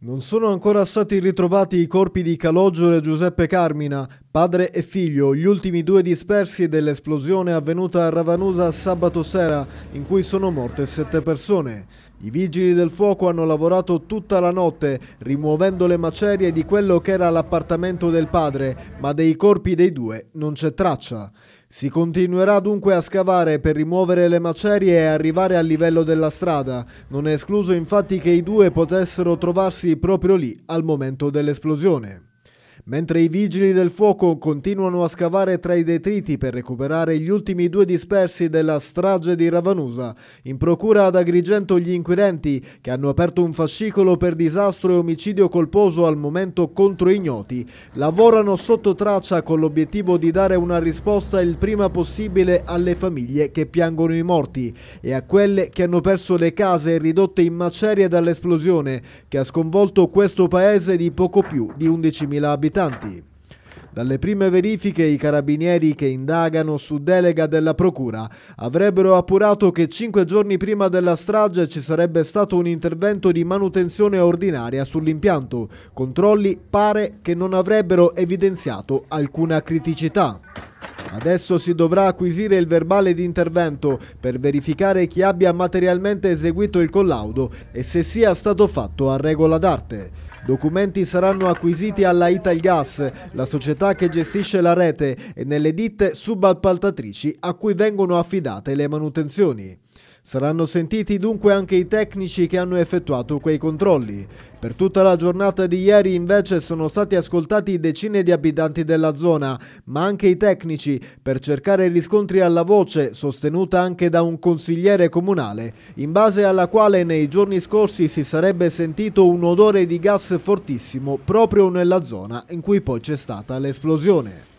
Non sono ancora stati ritrovati i corpi di Calogero e Giuseppe Carmina, padre e figlio, gli ultimi due dispersi dell'esplosione avvenuta a Ravanusa sabato sera, in cui sono morte sette persone. I vigili del fuoco hanno lavorato tutta la notte, rimuovendo le macerie di quello che era l'appartamento del padre, ma dei corpi dei due non c'è traccia. Si continuerà dunque a scavare per rimuovere le macerie e arrivare al livello della strada. Non è escluso infatti che i due potessero trovarsi proprio lì al momento dell'esplosione. Mentre i vigili del fuoco continuano a scavare tra i detriti per recuperare gli ultimi due dispersi della strage di Ravanusa, in procura ad Agrigento gli inquirenti che hanno aperto un fascicolo per disastro e omicidio colposo al momento contro ignoti, lavorano sotto traccia con l'obiettivo di dare una risposta il prima possibile alle famiglie che piangono i morti e a quelle che hanno perso le case ridotte in macerie dall'esplosione che ha sconvolto questo paese di poco più di 11.000 abitanti abitanti. Dalle prime verifiche i carabinieri che indagano su delega della Procura avrebbero appurato che cinque giorni prima della strage ci sarebbe stato un intervento di manutenzione ordinaria sull'impianto, controlli pare che non avrebbero evidenziato alcuna criticità. Adesso si dovrà acquisire il verbale di intervento per verificare chi abbia materialmente eseguito il collaudo e se sia stato fatto a regola d'arte. Documenti saranno acquisiti alla Italgas, la società che gestisce la rete, e nelle ditte subappaltatrici a cui vengono affidate le manutenzioni. Saranno sentiti dunque anche i tecnici che hanno effettuato quei controlli. Per tutta la giornata di ieri invece sono stati ascoltati decine di abitanti della zona, ma anche i tecnici, per cercare riscontri alla voce sostenuta anche da un consigliere comunale, in base alla quale nei giorni scorsi si sarebbe sentito un odore di gas fortissimo proprio nella zona in cui poi c'è stata l'esplosione.